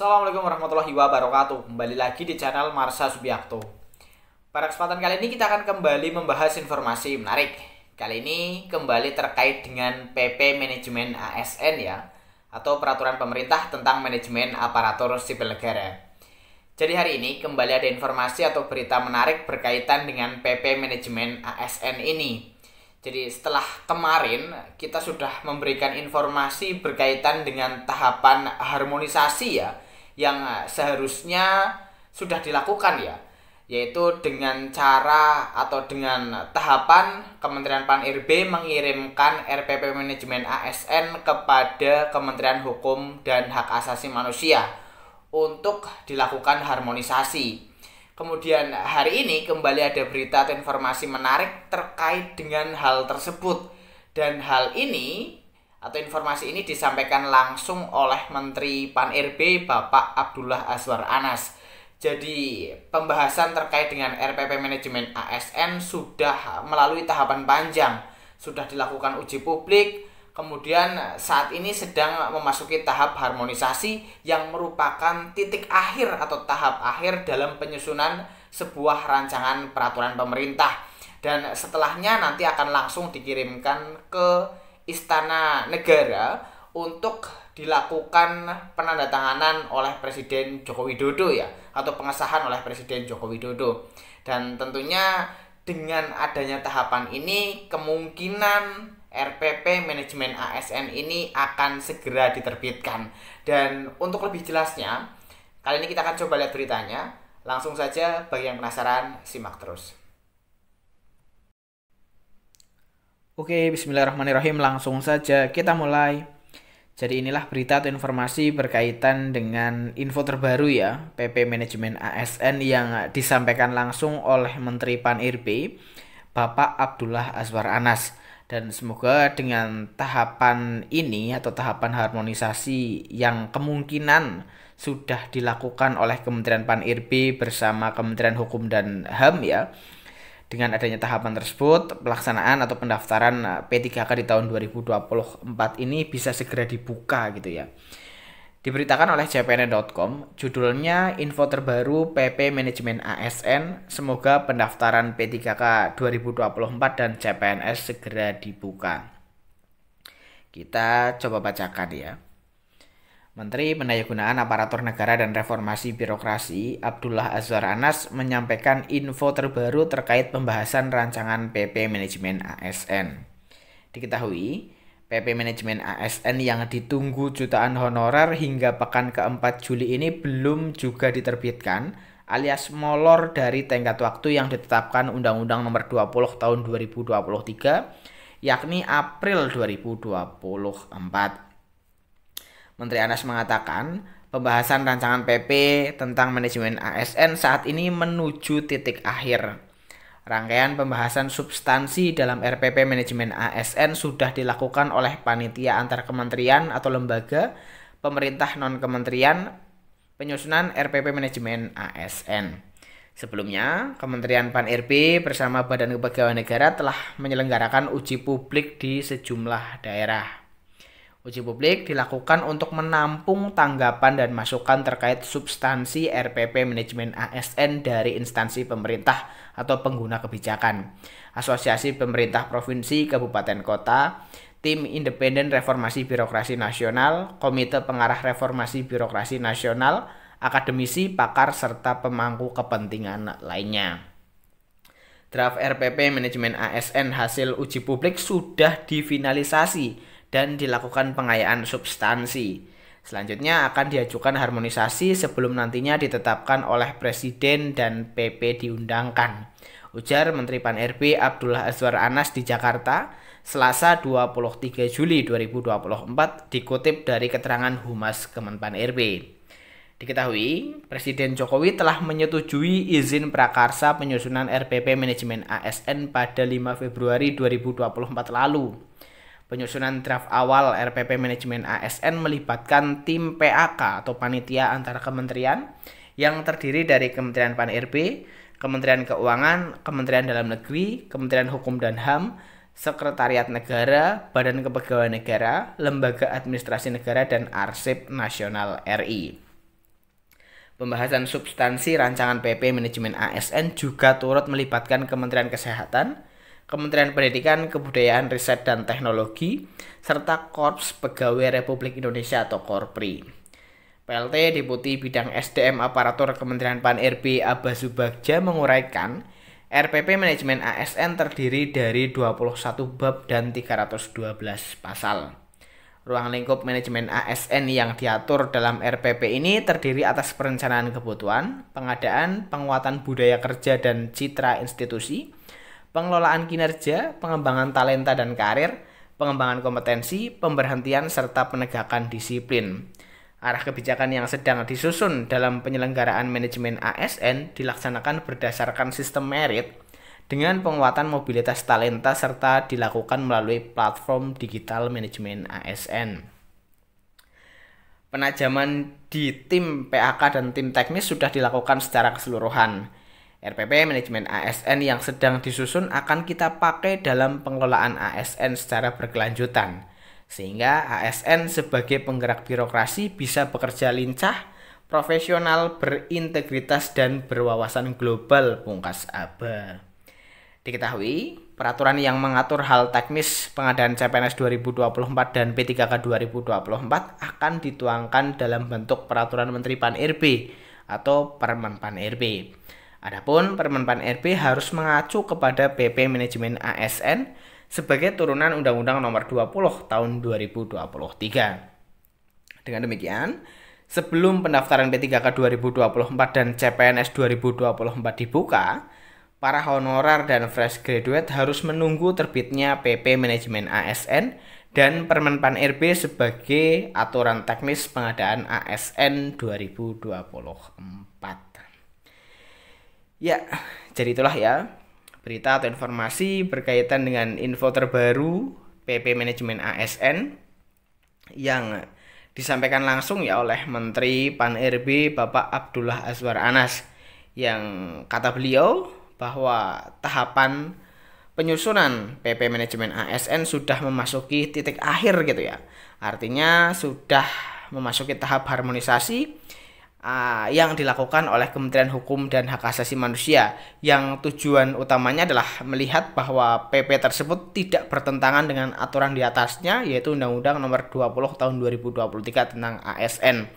Assalamualaikum warahmatullahi wabarakatuh Kembali lagi di channel Marsha Subiakto Pada kesempatan kali ini kita akan kembali membahas informasi menarik Kali ini kembali terkait dengan PP Manajemen ASN ya Atau Peraturan Pemerintah tentang Manajemen Aparatur Sipil Negara Jadi hari ini kembali ada informasi atau berita menarik berkaitan dengan PP Manajemen ASN ini jadi setelah kemarin kita sudah memberikan informasi berkaitan dengan tahapan harmonisasi ya yang eh, seharusnya sudah dilakukan ya yaitu dengan cara atau dengan tahapan Kementerian Pan-RB mengirimkan RPP Manajemen ASN kepada Kementerian Hukum dan Hak Asasi Manusia untuk dilakukan harmonisasi. Kemudian hari ini kembali ada berita atau informasi menarik terkait dengan hal tersebut. Dan hal ini atau informasi ini disampaikan langsung oleh Menteri Pan RB Bapak Abdullah Aswar Anas. Jadi pembahasan terkait dengan RPP manajemen ASN sudah melalui tahapan panjang, sudah dilakukan uji publik, kemudian saat ini sedang memasuki tahap harmonisasi yang merupakan titik akhir atau tahap akhir dalam penyusunan sebuah rancangan peraturan pemerintah. Dan setelahnya nanti akan langsung dikirimkan ke istana negara untuk dilakukan penandatanganan oleh Presiden Joko Widodo ya atau pengesahan oleh Presiden Joko Widodo dan tentunya dengan adanya tahapan ini kemungkinan RPP manajemen ASN ini akan segera diterbitkan dan untuk lebih jelasnya kali ini kita akan coba lihat beritanya langsung saja bagi yang penasaran simak terus Oke, bismillahirrahmanirrahim. Langsung saja kita mulai. Jadi inilah berita atau informasi berkaitan dengan info terbaru ya, PP Manajemen ASN yang disampaikan langsung oleh Menteri Pan-IRB, Bapak Abdullah Azwar Anas. Dan semoga dengan tahapan ini atau tahapan harmonisasi yang kemungkinan sudah dilakukan oleh Kementerian Pan-IRB bersama Kementerian Hukum dan HAM ya, dengan adanya tahapan tersebut, pelaksanaan atau pendaftaran eh, P3K di tahun 2024 ini bisa segera dibuka gitu ya. Diberitakan oleh cpn.com, judulnya Info Terbaru PP Manajemen ASN, semoga pendaftaran P3K 2024 dan CPNS segera dibuka. Kita coba bacakan ya. Menteri Pendayagunaan Aparatur Negara dan Reformasi Birokrasi Abdullah Azwar Anas menyampaikan info terbaru terkait pembahasan rancangan PP Manajemen ASN. Diketahui, PP Manajemen ASN yang ditunggu jutaan honorer hingga pekan keempat Juli ini belum juga diterbitkan alias molor dari tenggat waktu yang ditetapkan Undang-Undang Nomor 20 Tahun 2023 yakni April 2024. Menteri Anas mengatakan, pembahasan rancangan PP tentang manajemen ASN saat ini menuju titik akhir. Rangkaian pembahasan substansi dalam RPP manajemen ASN sudah dilakukan oleh panitia antar kementerian atau lembaga, pemerintah non kementerian, penyusunan RPP manajemen ASN. Sebelumnya, Kementerian Pan-RB bersama Badan Kepegawaian Negara telah menyelenggarakan uji publik di sejumlah daerah. Uji publik dilakukan untuk menampung tanggapan dan masukan terkait substansi RPP manajemen ASN dari instansi pemerintah atau pengguna kebijakan, asosiasi pemerintah provinsi, kabupaten kota, tim independen reformasi birokrasi nasional, komite pengarah reformasi birokrasi nasional, akademisi, pakar serta pemangku kepentingan lainnya. Draft RPP manajemen ASN hasil uji publik sudah difinalisasi dan dilakukan pengayaan substansi. Selanjutnya akan diajukan harmonisasi sebelum nantinya ditetapkan oleh Presiden dan PP diundangkan. Ujar Menteri Pan RB Abdullah Azwar Anas di Jakarta, Selasa 23 Juli 2024 dikutip dari keterangan Humas Kemenpan RB. Diketahui, Presiden Jokowi telah menyetujui izin prakarsa penyusunan RPP Manajemen ASN pada 5 Februari 2024 lalu. Penyusunan draft awal RPP Manajemen ASN melibatkan tim PAK atau panitia antara kementerian yang terdiri dari Kementerian Pan-RB, Kementerian Keuangan, Kementerian Dalam Negeri, Kementerian Hukum dan HAM, Sekretariat Negara, Badan Kepegawaian Negara, Lembaga Administrasi Negara dan Arsip Nasional RI. Pembahasan substansi rancangan PP manajemen ASN juga turut melibatkan Kementerian Kesehatan, Kementerian Pendidikan, Kebudayaan, Riset, dan Teknologi, serta Korps Pegawai Republik Indonesia atau Korpri. PLT Deputi Bidang SDM Aparatur Kementerian Pan-RB Abbas Subagja menguraikan, RPP Manajemen ASN terdiri dari 21 bab dan 312 pasal. Ruang lingkup manajemen ASN yang diatur dalam RPP ini terdiri atas perencanaan kebutuhan, pengadaan, penguatan budaya kerja dan citra institusi, pengelolaan kinerja, pengembangan talenta dan karir, pengembangan kompetensi, pemberhentian, serta penegakan disiplin. Arah kebijakan yang sedang disusun dalam penyelenggaraan manajemen ASN dilaksanakan berdasarkan sistem merit dengan penguatan mobilitas talenta serta dilakukan melalui platform digital manajemen ASN. Penajaman di tim PAK dan tim teknis sudah dilakukan secara keseluruhan RPP manajemen ASN yang sedang disusun akan kita pakai dalam pengelolaan ASN secara berkelanjutan, sehingga ASN sebagai penggerak birokrasi bisa bekerja lincah, profesional, berintegritas, dan berwawasan global. Pungkas Aba. Diketahui, peraturan yang mengatur hal teknis pengadaan CPNS 2024 dan P3K 2024 akan dituangkan dalam bentuk peraturan Menteri Pan-RB atau Permen Pan-RB. Adapun Permenpan RB harus mengacu kepada PP Manajemen ASN sebagai turunan Undang-Undang Nomor 20 Tahun 2023. Dengan demikian, sebelum pendaftaran P3K 2024 dan CPNS 2024 dibuka, para honorer dan fresh graduate harus menunggu terbitnya PP Manajemen ASN dan Permenpan RB sebagai aturan teknis pengadaan ASN 2024. Ya, jadi itulah ya berita atau informasi berkaitan dengan info terbaru PP Manajemen ASN yang disampaikan langsung ya oleh Menteri Pan RB Bapak Abdullah Azwar Anas yang kata beliau bahwa tahapan penyusunan PP Manajemen ASN sudah memasuki titik akhir gitu ya. Artinya sudah memasuki tahap harmonisasi uh, yang dilakukan oleh Kementerian Hukum dan Hak Asasi Manusia yang tujuan utamanya adalah melihat bahwa PP tersebut tidak bertentangan dengan aturan di atasnya yaitu Undang-Undang Nomor 20 Tahun 2023 tentang ASN.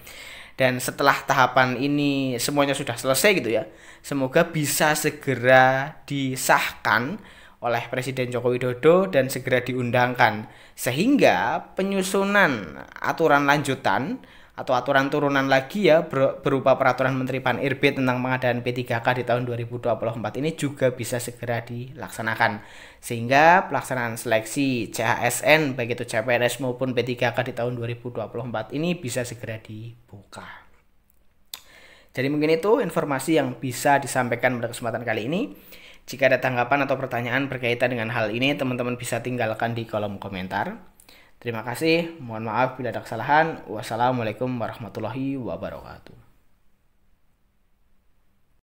Dan setelah tahapan ini semuanya sudah selesai gitu ya. Semoga bisa segera disahkan oleh Presiden Joko Widodo dan segera diundangkan sehingga penyusunan aturan lanjutan atau aturan turunan lagi ya berupa peraturan Menteri Pan RB tentang pengadaan P3K di tahun 2024 ini juga bisa segera dilaksanakan sehingga pelaksanaan seleksi CHSN baik itu CPNS maupun P3K di tahun 2024 ini bisa segera dibuka. Jadi mungkin itu informasi yang bisa disampaikan pada kesempatan kali ini. Jika ada tanggapan atau pertanyaan berkaitan dengan hal ini, teman-teman bisa tinggalkan di kolom komentar. Terima kasih, mohon maaf bila ada kesalahan. Wassalamualaikum warahmatullahi wabarakatuh.